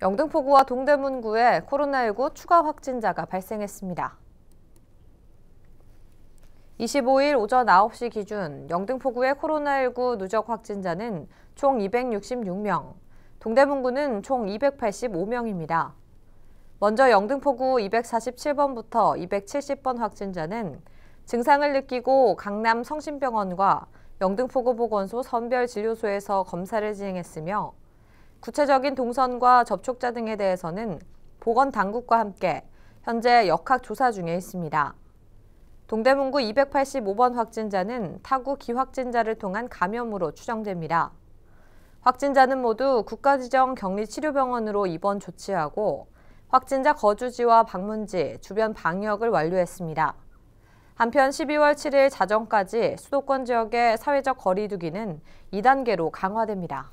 영등포구와 동대문구에 코로나19 추가 확진자가 발생했습니다. 25일 오전 9시 기준 영등포구의 코로나19 누적 확진자는 총 266명, 동대문구는 총 285명입니다. 먼저 영등포구 247번부터 270번 확진자는 증상을 느끼고 강남 성심병원과 영등포구 보건소 선별진료소에서 검사를 진행했으며 구체적인 동선과 접촉자 등에 대해서는 보건 당국과 함께 현재 역학 조사 중에 있습니다. 동대문구 285번 확진자는 타구 기확진자를 통한 감염으로 추정됩니다. 확진자는 모두 국가지정 격리치료병원으로 입원 조치하고 확진자 거주지와 방문지, 주변 방역을 완료했습니다. 한편 12월 7일 자정까지 수도권 지역의 사회적 거리두기는 2단계로 강화됩니다.